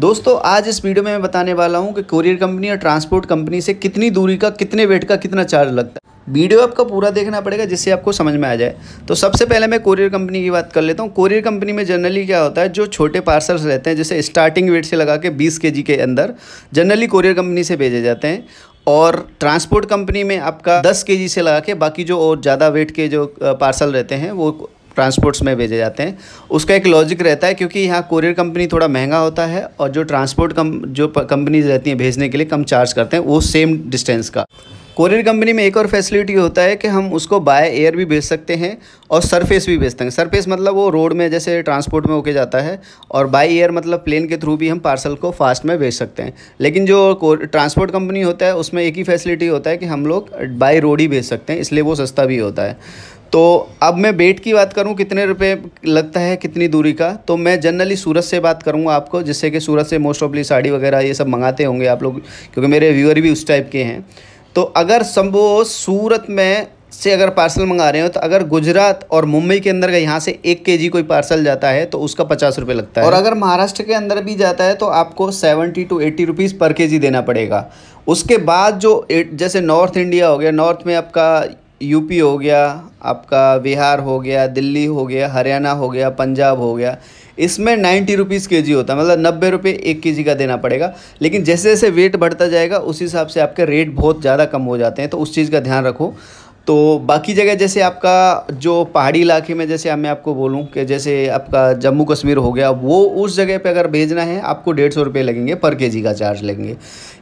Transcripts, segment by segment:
दोस्तों आज इस वीडियो में मैं बताने वाला हूँ कि कोरियर कंपनी और ट्रांसपोर्ट कंपनी से कितनी दूरी का कितने वेट का कितना चार्ज लगता है वीडियो आपका पूरा देखना पड़ेगा जिससे आपको समझ में आ जाए तो सबसे पहले मैं कोरियर कंपनी की बात कर लेता हूँ कोरियर कंपनी में जनरली क्या होता है जो छोटे पार्सल्स रहते हैं जैसे स्टार्टिंग वेट से लगा के बीस के के अंदर जनरली कोरियर कंपनी से भेजे जाते हैं और ट्रांसपोर्ट कंपनी में आपका 10 के से लगा के बाकी जो और ज़्यादा वेट के जो पार्सल रहते हैं वो ट्रांसपोर्ट्स में भेजे जाते हैं उसका एक लॉजिक रहता है क्योंकि यहाँ कोरियर कंपनी थोड़ा महंगा होता है और जो ट्रांसपोर्ट कम जो कंपनीज रहती हैं भेजने के लिए कम चार्ज करते हैं वो सेम डिस्टेंस का कोरियर कंपनी में एक और फैसिलिटी होता है कि हम उसको बाय एयर भी भेज सकते हैं और सरफेस भी भेजते हैं सरफेस मतलब वो रोड में जैसे ट्रांसपोर्ट में होके जाता है और बाय एयर मतलब प्लेन के थ्रू भी हम पार्सल को फास्ट में भेज सकते हैं लेकिन जो ट्रांसपोर्ट कंपनी होता है उसमें एक ही फैसिलिटी होता है कि हम लोग बाय रोड ही भेज सकते हैं इसलिए वो सस्ता भी होता है तो अब मैं बेट की बात करूं कितने रुपए लगता है कितनी दूरी का तो मैं जनरली सूरत से बात करूंगा आपको जिससे कि सूरत से मोस्ट ऑफली साड़ी वगैरह ये सब मंगाते होंगे आप लोग क्योंकि मेरे व्यूअर भी उस टाइप के हैं तो अगर संभव सूरत में से अगर पार्सल मंगा रहे हो तो अगर गुजरात और मुंबई के अंदर का यहाँ से एक के जी कोई पार्सल जाता है तो उसका पचास रुपये लगता है और अगर महाराष्ट्र के अंदर भी जाता है तो आपको सेवेंटी टू एट्टी रुपीज़ पर के जी देना पड़ेगा उसके बाद जो जैसे नॉर्थ इंडिया हो गया नॉर्थ में आपका यूपी हो गया आपका बिहार हो गया दिल्ली हो गया हरियाणा हो गया पंजाब हो गया इसमें नाइन्टी रुपीज़ के जी होता है मतलब नब्बे रुपये एक के जी का देना पड़ेगा लेकिन जैसे जैसे वेट बढ़ता जाएगा उस हिसाब से आपके रेट बहुत ज़्यादा कम हो जाते हैं तो उस चीज़ का ध्यान रखो तो बाकी जगह जैसे आपका जो पहाड़ी इलाके में जैसे मैं आपको बोलूँ कि जैसे आपका जम्मू कश्मीर हो गया वो उस जगह पे अगर भेजना है आपको डेढ़ सौ रुपये लगेंगे पर के जी का चार्ज लगेंगे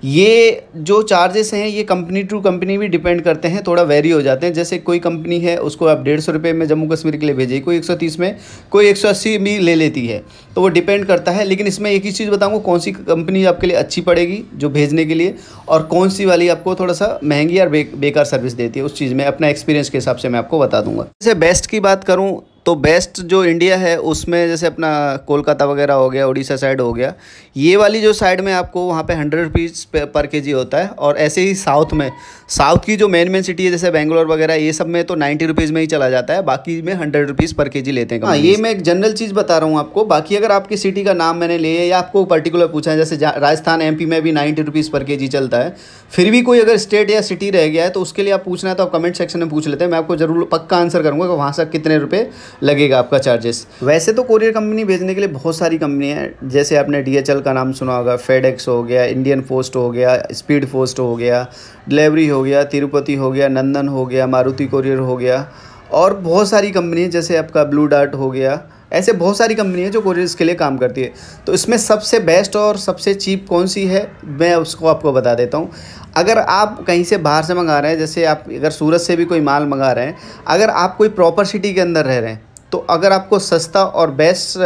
ये जो चार्जेस हैं ये कंपनी टू कंपनी भी डिपेंड करते हैं थोड़ा वेरी हो जाते हैं जैसे कोई कंपनी है उसको आप डेढ़ सौ रुपये में जम्मू कश्मीर के लिए भेजिए कोई एक सौ तीस में कोई एक सौ अस्सी भी ले लेती है तो वो डिपेंड करता है लेकिन इसमें एक ही चीज़ बताऊँगा कौन सी कंपनी आपके लिए अच्छी पड़ेगी जो भेजने के लिए और कौन सी वाली आपको थोड़ा सा महंगी और बेकार सर्विस देती है उस चीज़ में आप अपना एक्सपीरियंस के हिसाब से मैं आपको बता दूंगा जैसे बेस्ट की बात करूँ तो बेस्ट जो इंडिया है उसमें जैसे अपना कोलकाता वगैरह हो गया उड़ीसा साइड हो गया ये वाली जो साइड में आपको वहाँ पे हंड्रेड रुपीज़ पर के जी होता है और ऐसे ही साउथ में साउथ की जो मेन मेन सिटी है जैसे बेंगलोर वगैरह ये सब में तो नाइन्टी रुपीज़ में ही चला जाता है बाकी में हंड्रेड रुपीज़ पर के जी लेते हैं हाँ ये मैं एक जनरल चीज़ बता रहा हूँ आपको बाकी अगर आपकी सिटी का नाम मैंने लिया या आपको पर्टिकुलर पूछा है जैसे राजस्थान एम में भी नाइन्टी रुपीज़ पर के जी चलता है फिर भी कोई अगर स्टेट या सिटी रह गया है तो उसके लिए आप पूछना है तो आप कमेंट सेक्शन में पूछ लेते हैं मैं आपको जरूर पक्का आंसर करूँगा कि वहाँ से कितने रुपये लगेगा आपका चार्जेस वैसे तो कोरियर कंपनी भेजने के लिए बहुत सारी कंपनी है जैसे आपने डी का नाम सुना होगा फेड हो गया इंडियन पोस्ट हो गया स्पीड पोस्ट हो गया डिलीवरी हो गया तिरुपति हो गया नंदन हो गया मारुति कोरियर हो गया और बहुत सारी कंपनी जैसे आपका ब्लू डार्ट हो गया ऐसे बहुत सारी कंपनी है जो कोरियर के लिए काम करती है तो इसमें सबसे बेस्ट और सबसे चीप कौन सी है मैं उसको आपको बता देता हूँ अगर आप कहीं से बाहर से मंगा रहे हैं जैसे आप अगर सूरत से भी कोई माल मंगा रहे हैं अगर आप कोई प्रॉपर सिटी के अंदर रह रहे हैं तो अगर आपको सस्ता और बेस्ट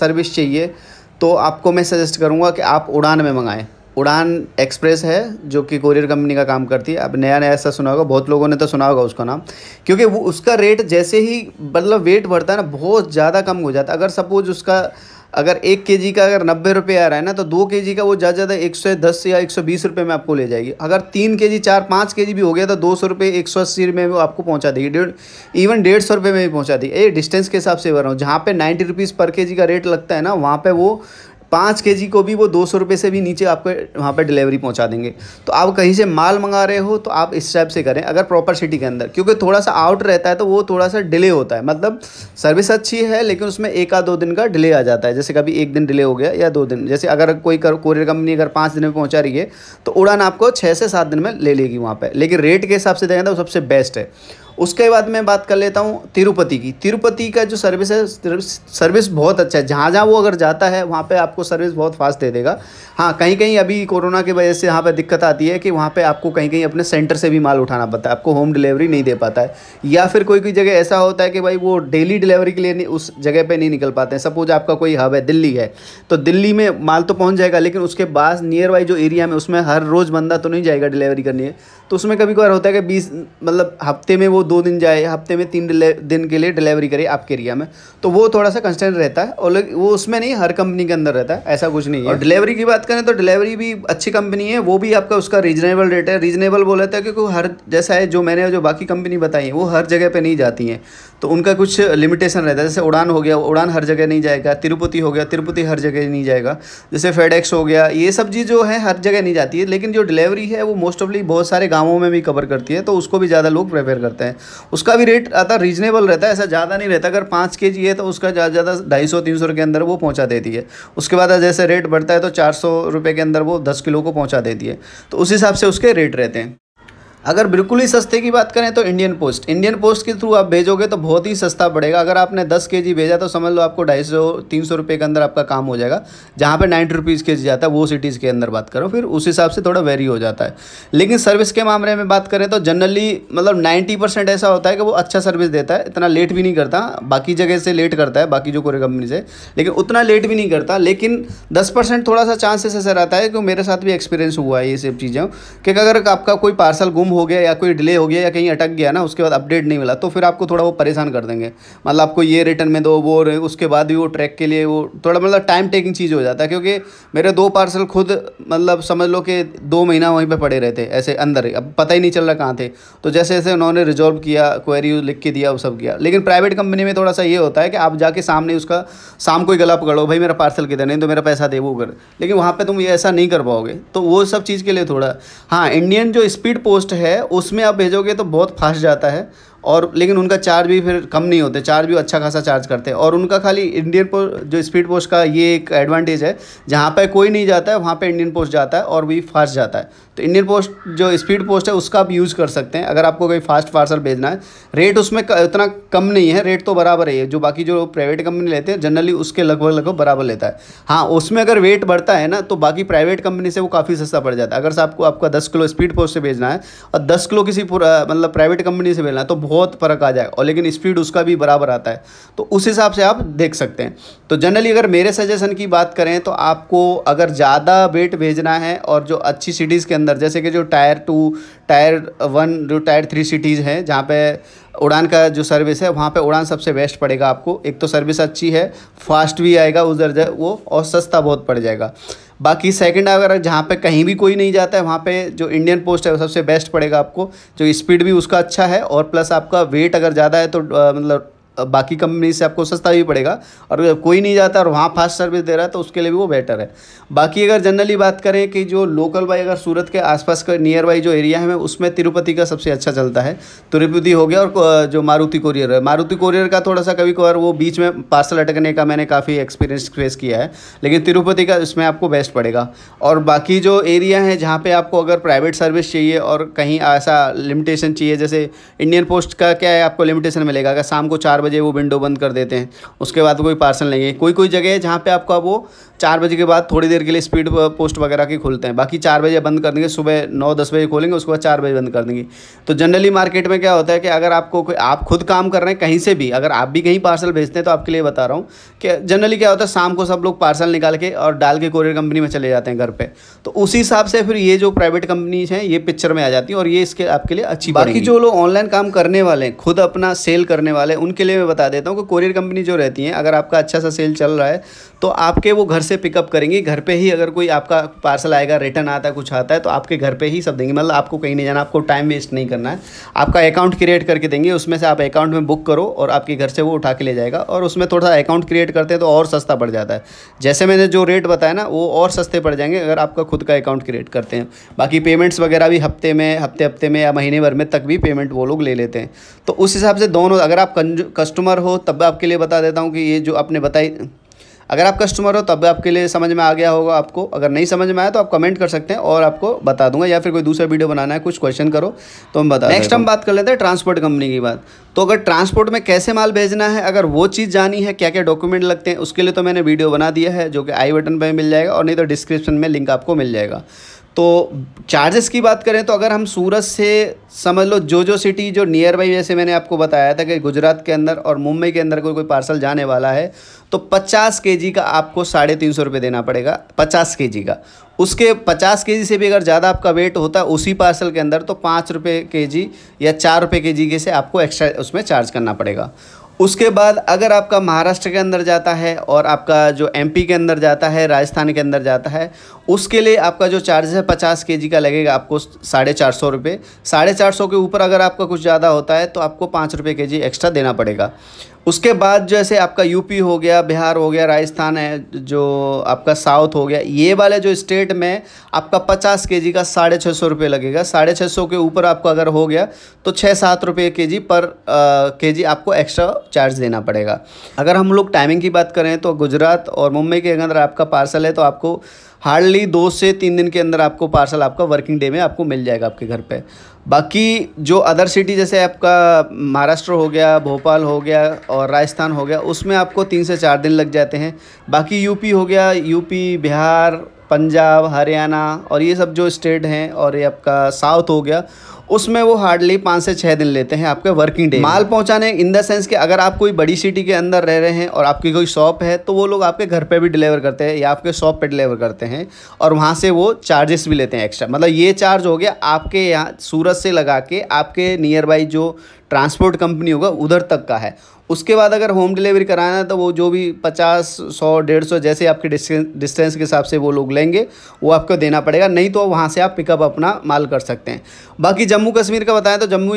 सर्विस uh, चाहिए तो आपको मैं सजेस्ट करूँगा कि आप उड़ान में मंगाएँ उड़ान एक्सप्रेस है जो कि कोरियर कंपनी का काम करती है अब नया नया ऐसा सुना होगा बहुत लोगों ने तो सुना होगा उसका नाम क्योंकि वो उसका रेट जैसे ही मतलब वेट बढ़ता है ना बहुत ज़्यादा कम हो जाता है अगर सपोज उसका अगर एक के जी का अगर नब्बे रुपये आ रहा है ना तो दो के जी का वो ज़्यादा ज़्यादा एक सौ दस या एक सौ बीस रुपये में आपको ले जाएगी अगर तीन के जी चार पाँच के जी भी हो गया तो दो सौ रुपये एक सौ अस्सी में वो आपको पहुँचा देगी डेढ़ इवन डेढ़ सौ रुपये में भी पहुँचा देगी ये डिस्टेंस के हिसाब से बता रहा हूँ जहाँ पर नाइन्टी रुपीज़ पर के जी का रेट लगता है ना वहाँ पर वो पाँच के को भी वो दो सौ रुपये से भी नीचे आपके वहाँ पर डिलीवरी पहुँचा देंगे तो आप कहीं से माल मंगा रहे हो तो आप इस टाइप से करें अगर प्रॉपर सिटी के अंदर क्योंकि थोड़ा सा आउट रहता है तो वो थोड़ा सा डिले होता है मतलब सर्विस अच्छी है लेकिन उसमें एक आध दो दिन का डिले आ जाता है जैसे कभी एक दिन डिले हो गया या दो दिन जैसे अगर कोई कोरियर कंपनी अगर पाँच दिन में पहुँचा रही है तो उड़ान आपको छः से सात दिन में ले लेगी वहाँ पर लेकिन रेट के हिसाब से देखें तो सबसे बेस्ट है उसके बाद मैं बात कर लेता हूँ तिरुपति की तिरुपति का जो सर्विस है सर्विस बहुत अच्छा है जहाँ जहाँ वो अगर जाता है वहाँ पे आपको सर्विस बहुत फास्ट दे देगा हाँ कहीं कहीं अभी कोरोना की वजह से यहाँ पे दिक्कत आती है कि वहाँ पे आपको कहीं कहीं अपने सेंटर से भी माल उठाना पड़ता है आपको होम डिलीवरी नहीं दे पाता है या फिर कोई कोई जगह ऐसा होता है कि भाई वो डेली डिलीवरी के लिए उस जगह पर नहीं निकल पाते हैं सपोज आपका कोई हब है दिल्ली है तो दिल्ली में माल तो पहुँच जाएगा लेकिन उसके बाद नियर बाई जो एरिया में उसमें हर रोज़ बंदा तो नहीं जाएगा डिलीवरी करने तो उसमें कभी कभार होता है कि बीस मतलब हफ्ते में वो दो दिन जाए हफ्ते में तीन दिन के लिए डिलीवरी करे आपके एरिया में तो वो थोड़ा सा कंस्टेंट रहता है और वो उसमें नहीं हर कंपनी के अंदर रहता है ऐसा कुछ नहीं है डिलीवरी की बात करें तो डिलीवरी भी अच्छी कंपनी है वो भी आपका उसका रीजनेबल रेट है रीजनेबल बोला था क्योंकि हर जैसा है जो मैंने जो बाकी कंपनी बताई है वो हर जगह पर नहीं जाती हैं तो उनका कुछ लिमिटेशन रहता है जैसे उड़ान हो गया उड़ान हर जगह नहीं जाएगा तिरुपति हो गया तिरुपति हर जगह नहीं जाएगा जैसे फेडेक्स हो गया ये सब चीज़ जो है हर जगह नहीं जाती है लेकिन जो डिलीवरी है वो मोस्ट ऑफली बहुत सारे गाँवों में भी कवर करती है तो उसको भी ज़्यादा लोग प्रेफर करते हैं उसका भी रेट आता रीजनेबल रहता है ऐसा ज़्यादा नहीं रहता अगर पाँच के जी है तो उसका ज़्यादा से ज़्यादा ढाई सौ तीन सौ के अंदर वो पहुँचा देती है उसके बाद जैसे रेट बढ़ता है तो चार सौ के अंदर वो दस किलो को पहुँचा देती है तो उस हिसाब से उसके रेट रहते हैं अगर बिल्कुल ही सस्ते की बात करें तो इंडियन पोस्ट इंडियन पोस्ट के थ्रू आप भेजोगे तो बहुत ही सस्ता पड़ेगा अगर आपने 10 के जी भेजा तो समझ लो आपको ढाई सौ तीन सौ रुपये के अंदर आपका काम हो जाएगा जहाँ पे नाइन्टी रुपीज़ के जी जाता है वो सिटीज़ के अंदर बात करो फिर उस हिसाब से थोड़ा वेरी हो जाता है लेकिन सर्विस के मामले में बात करें तो जनरली मतलब नाइन्टी ऐसा होता है कि वो अच्छा सर्विस देता है इतना लेट भी नहीं करता बाकी जगह से लेट करता है बाकी जो कोरियर कंपनी से लेकिन उतना लेट भी नहीं करता लेकिन दस थोड़ा सा चांसेस ऐसा रहता है कि मेरे साथ भी एक्सपीरियंस हुआ है ये सब चीज़ें कि अगर आपका कोई पार्सल गुम गुम हो गया या कोई डिले हो गया या कहीं अटक गया ना उसके बाद अपडेट नहीं मिला तो फिर आपको थोड़ा वो परेशान कर देंगे मतलब आपको ये रिटर्न में दो वो उसके बाद भी वो ट्रैक के लिए वो थोड़ा मतलब टाइम टेकिंग चीज़ हो जाता है क्योंकि मेरे दो पार्सल खुद मतलब समझ लो कि दो महीना वहीं पर पड़े रहते ऐसे अंदर अब पता ही नहीं चल रहा कहाँ थे तो जैसे जैसे उन्होंने रिजॉल्व किया क्वेरी लिख के दिया वो सब किया लेकिन प्राइवेट कंपनी में थोड़ा सा ये होता है कि आप जाके सामने उसका शाम को ही गला पकड़ो भाई मेरा पार्सल किधर नहीं तो मेरा पैसा दे वो कर लेकिन वहाँ पर तुम ये ऐसा नहीं कर पाओगे तो वो सब चीज़ के लिए थोड़ा हाँ इंडियन जो स्पीड पोस्ट है उसमें आप भेजोगे तो बहुत फास्ट जाता है और लेकिन उनका चार्ज भी फिर कम नहीं होते चार्ज भी अच्छा खासा चार्ज करते हैं और उनका खाली इंडियन पोस्ट जो स्पीड पोस्ट का ये एक एडवांटेज है जहाँ पर कोई नहीं जाता है वहाँ पर इंडियन पोस्ट जाता है और भी फास्ट जाता है तो इंडियन पोस्ट जो स्पीड पोस्ट है उसका आप यूज़ कर सकते हैं अगर आपको कोई फास्ट पार्सल भेजना है रेट उसमें इतना कम नहीं है रेट तो बराबर ही है जो बाकी जो प्राइवेट कंपनी लेते हैं जनरली उसके लगभग लगभग बराबर लेता है हाँ उसमें अगर वेट बढ़ता है ना तो बाकी प्राइवेट कंपनी से वो काफ़ी सस्ता पड़ जाता है अगर आपको आपका दस किलो स्पीड पोस्ट से भेजना है और दस किलो किसी मतलब प्राइवेट कंपनी से भेजना है तो बहुत फर्क आ जाएगा और लेकिन स्पीड उसका भी बराबर आता है तो उस हिसाब से आप देख सकते हैं तो जनरली अगर मेरे सजेशन की बात करें तो आपको अगर ज़्यादा वेट भेजना है और जो अच्छी सिटीज़ के अंदर जैसे कि जो टायर टू टायर वन जो टायर थ्री सिटीज़ हैं जहाँ पे उड़ान का जो सर्विस है वहाँ पे उड़ान सबसे बेस्ट पड़ेगा आपको एक तो सर्विस अच्छी है फास्ट भी आएगा उधर वो और सस्ता बहुत पड़ जाएगा बाकी सेकंड अगर जहाँ पे कहीं भी कोई नहीं जाता है वहाँ पे जो इंडियन पोस्ट है वो सबसे बेस्ट पड़ेगा आपको जो स्पीड भी उसका अच्छा है और प्लस आपका वेट अगर ज़्यादा है तो मतलब बाकी कंपनी से आपको सस्ता भी पड़ेगा और कोई नहीं जाता और वहाँ फास्ट सर्विस दे रहा है तो उसके लिए भी वो बेटर है बाकी अगर जनरली बात करें कि जो लोकल बाई अगर सूरत के आसपास का नियर बाई जो एरिया है उसमें तिरुपति का सबसे अच्छा चलता है तिरुपति हो गया और जो मारुति कोरियर है मारुति कोरियर का थोड़ा सा कभी कभार वो बीच में पार्सल अटकने का मैंने काफ़ी एक्सपीरियंस फेस किया है लेकिन तिरुपति का इसमें आपको बेस्ट पड़ेगा और बाकी जो एरिया है जहाँ पर आपको अगर प्राइवेट सर्विस चाहिए और कहीं ऐसा लिमिटेशन चाहिए जैसे इंडियन पोस्ट का क्या है आपको लिमिटेशन मिलेगा अगर शाम को चार बजे वो विंडो बंद कर देते हैं उसके बाद कोई पार्सल नहीं है कोई कोई जगह है जहाँ पे अब वो चार बजे के बाद थोड़ी देर के लिए स्पीड पोस्ट uh, वगैरह के खोलते हैं बाकी चार बजे बंद कर देंगे सुबह नौ दस बजे खोलेंगे उसके बाद चार बजे बंद कर देंगे तो जनरली मार्केट में क्या होता है कि अगर आपको कोई आप खुद काम कर रहे हैं कहीं से भी अगर आप भी कहीं पार्सल भेजते हैं तो आपके लिए बता रहा हूँ कि जनरली क्या होता है शाम को सब लोग पार्सल निकाल के और डाल के कोरियर कंपनी में चले जाते हैं घर पर तो उसी हिसाब से फिर ये जो प्राइवेट कंपनीज हैं ये पिक्चर में आ जाती हैं और ये इसके आपके लिए अच्छी बाकी जो लोग ऑनलाइन काम करने वाले हैं खुद अपना सेल करने वाले उनके लिए मैं बता देता हूँ कि कोरियर कंपनी जो रहती हैं अगर आपका अच्छा सा सेल चल रहा है तो आपके वो घर से पिकअप करेंगी घर पे ही अगर कोई आपका पार्सल आएगा रिटर्न आता है कुछ आता है तो आपके घर पे ही सब देंगे मतलब आपको कहीं नहीं जाना आपको टाइम वेस्ट नहीं करना है आपका अकाउंट क्रिएट करके देंगे उसमें से आप अकाउंट में बुक करो और आपके घर से वो उठा के ले जाएगा और उसमें थोड़ा सा अकाउंट क्रिएट करते हैं तो और सस्ता पड़ जाता है जैसे मैंने जो रेट बताया ना वो और सस्ते पड़ जाएंगे अगर आपका खुद का अकाउंट क्रिएट करते हैं बाकी पेमेंट्स वगैरह भी हफ्ते में हफ्ते हफ्ते में या महीने भर में तक भी पेमेंट वो लोग ले लेते हैं तो उस हिसाब से दोनों अगर आप कस्टमर हो तब आपके लिए बता देता हूँ कि ये जो आपने बताई अगर आप कस्टमर हो तब आपके लिए समझ में आ गया होगा आपको अगर नहीं समझ में आया तो आप कमेंट कर सकते हैं और आपको बता दूंगा या फिर कोई दूसरा वीडियो बनाना है कुछ क्वेश्चन करो तो हम बता नेक्स्ट हम बात कर लेते हैं ट्रांसपोर्ट कंपनी की बात तो अगर ट्रांसपोर्ट में कैसे माल भेजना है अगर वो चीज़ जानी है क्या क्या डॉक्यूमेंट लगते हैं उसके लिए तो मैंने वीडियो बना दिया है जो कि आई बटन पर मिल जाएगा और नहीं तो डिस्क्रिप्शन में लिंक आपको मिल जाएगा तो चार्जेस की बात करें तो अगर हम सूरत से समझ लो जो जो सिटी जो नियर बाई जैसे मैंने आपको बताया था कि गुजरात के अंदर और मुंबई के अंदर कोई कोई पार्सल जाने वाला है तो 50 के का आपको साढ़े तीन सौ रुपये देना पड़ेगा 50 के का उसके 50 के से भी अगर ज़्यादा आपका वेट होता है उसी पार्सल के अंदर तो पाँच रुपये के या चार रुपये के के से आपको एक्स्ट्रा उसमें चार्ज करना पड़ेगा उसके बाद अगर आपका महाराष्ट्र के अंदर जाता है और आपका जो एमपी के अंदर जाता है राजस्थान के अंदर जाता है उसके लिए आपका जो चार्ज है पचास के का लगेगा आपको साढ़े चार सौ रुपये साढ़े चार सौ के ऊपर अगर आपका कुछ ज़्यादा होता है तो आपको पाँच रुपये के एक्स्ट्रा देना पड़ेगा उसके बाद जैसे आपका यूपी हो गया बिहार हो गया राजस्थान है जो आपका साउथ हो गया ये वाले जो स्टेट में आपका पचास के जी का साढ़े छः सौ रुपये लगेगा साढ़े छः सौ के ऊपर आपका अगर हो गया तो छः सात रुपये के जी पर के जी आपको एक्स्ट्रा चार्ज देना पड़ेगा अगर हम लोग टाइमिंग की बात करें तो गुजरात और मुंबई के अंदर आपका पार्सल है तो आपको हार्डली दो से तीन दिन के अंदर आपको पार्सल आपका वर्किंग डे में आपको मिल जाएगा आपके घर पे बाकी जो अदर सिटी जैसे आपका महाराष्ट्र हो गया भोपाल हो गया और राजस्थान हो गया उसमें आपको तीन से चार दिन लग जाते हैं बाकी यूपी हो गया यूपी बिहार पंजाब हरियाणा और ये सब जो स्टेट हैं और ये आपका साउथ हो गया उसमें वो हार्डली पाँच से छः दिन लेते हैं आपके वर्किंग डे माल पहुंचाने इन द सेंस कि अगर आप कोई बड़ी सिटी के अंदर रह रहे हैं और आपकी कोई शॉप है तो वो लोग आपके घर पे भी डिलीवर करते हैं या आपके शॉप पे डिलीवर करते हैं और वहाँ से वो चार्जेस भी लेते हैं एक्स्ट्रा मतलब ये चार्ज हो गया आपके यहाँ सूरत से लगा के आपके नियर बाई जो ट्रांसपोर्ट कंपनी होगा उधर तक का है उसके बाद अगर होम डिलीवरी कराना है तो वो जो भी पचास सौ डेढ़ सौ जैसे आपके डिस्टेंस के हिसाब से वो लोग लेंगे वो आपको देना पड़ेगा नहीं तो वहाँ से आप पिकअप अपना माल कर सकते हैं बाकी जम्मू कश्मीर का बताएं तो जम्मू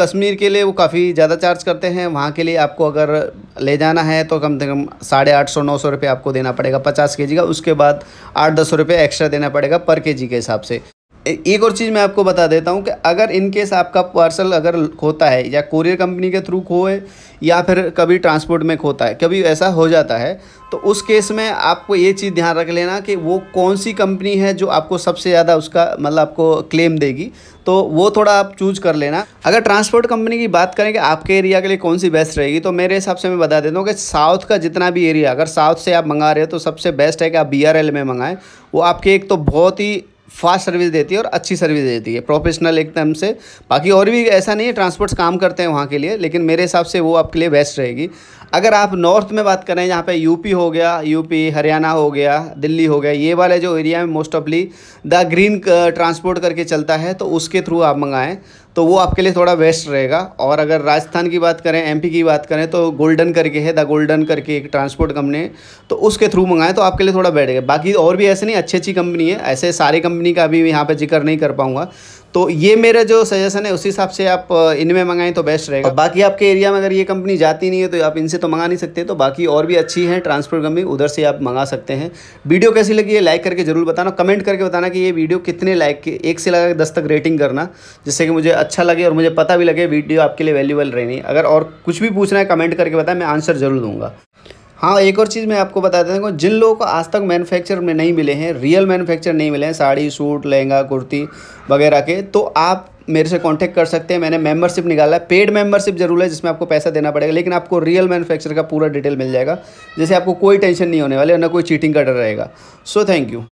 कश्मीर के लिए वो काफ़ी ज़्यादा चार्ज करते हैं वहाँ के लिए आपको अगर ले जाना है तो कम से कम साढ़े आठ सौ नौ सौ रुपये आपको देना पड़ेगा पचास के जी का उसके बाद आठ दस सौ रुपये एक्स्ट्रा देना पड़ेगा पर के जी के हिसाब से एक और चीज़ मैं आपको बता देता हूँ कि अगर इन केस आपका पार्सल अगर खोता है या कोरियर कंपनी के थ्रू खोए या फिर कभी ट्रांसपोर्ट में खोता है कभी ऐसा हो जाता है तो उस केस में आपको ये चीज़ ध्यान रख लेना कि वो कौन सी कंपनी है जो आपको सबसे ज़्यादा उसका मतलब आपको क्लेम देगी तो वो थोड़ा आप चूज कर लेना अगर ट्रांसपोर्ट कंपनी की बात करें कि आपके एरिया के लिए कौन सी बेस्ट रहेगी तो मेरे हिसाब से मैं बता देता हूँ कि साउथ का जितना भी एरिया अगर साउथ से आप मंगा रहे हो तो सबसे बेस्ट है कि आप बी में मंगाएं वो आपके एक तो बहुत ही फास्ट सर्विस देती है और अच्छी सर्विस देती है प्रोफेशनल एकदम से बाकी और भी ऐसा नहीं है ट्रांसपोर्ट्स काम करते हैं वहाँ के लिए लेकिन मेरे हिसाब से वो आपके लिए बेस्ट रहेगी अगर आप नॉर्थ में बात करें जहाँ पे यूपी हो गया यूपी हरियाणा हो गया दिल्ली हो गया ये वाले जो एरिया में मोस्ट ऑफली द ग्रीन ट्रांसपोर्ट करके चलता है तो उसके थ्रू आप मंगाएं तो वो आपके लिए थोड़ा वेस्ट रहेगा और अगर राजस्थान की बात करें एमपी की बात करें तो गोल्डन करके है द गोल्डन करके एक ट्रांसपोर्ट कंपनी है तो उसके थ्रू मंगाएं तो आपके लिए थोड़ा बैठेगा बाकी और भी ऐसे नहीं अच्छी अच्छी कंपनी है ऐसे सारी कंपनी का अभी यहाँ पर जिक्र नहीं कर पाऊँगा तो ये मेरा जो सजेशन है उसी हिसाब से आप इनमें मंगाएं तो बेस्ट रहेगा बाकी आपके एरिया में अगर ये कंपनी जाती नहीं है तो आप इनसे तो मंगा नहीं सकते तो बाकी और भी अच्छी हैं ट्रांसपोर्ट कंपनी उधर से आप मंगा सकते हैं वीडियो कैसी लगी है लाइक करके जरूर बताना कमेंट करके बताना कि ये वीडियो कितने लाइक के एक से लगा दस तक रेटिंग करना जिससे कि मुझे अच्छा लगे और मुझे पता भी लगे वीडियो आपके लिए वैल्यूबल रहनी अगर और कुछ भी पूछना है कमेंट करके बताएं मैं आंसर जरूर दूंगा हाँ एक और चीज़ मैं आपको बता देता हूँ जिन लोगों को आज तक मैन्युफैक्चर में नहीं मिले हैं रियल मैन्युफैक्चर नहीं मिले हैं साड़ी सूट लहंगा कुर्ती वगैरह के तो आप मेरे से कांटेक्ट कर सकते हैं मैंने मेंबरशिप निकाला है पेड मेंबरशिप जरूर है जिसमें आपको पैसा देना पड़ेगा लेकिन आपको रियल मैनुफैक्चर का पूरा डिटेल मिल जाएगा जैसे आपको कोई टेंशन नहीं होने वाले ना कोई चीटिंग का डर रहेगा सो थैंक यू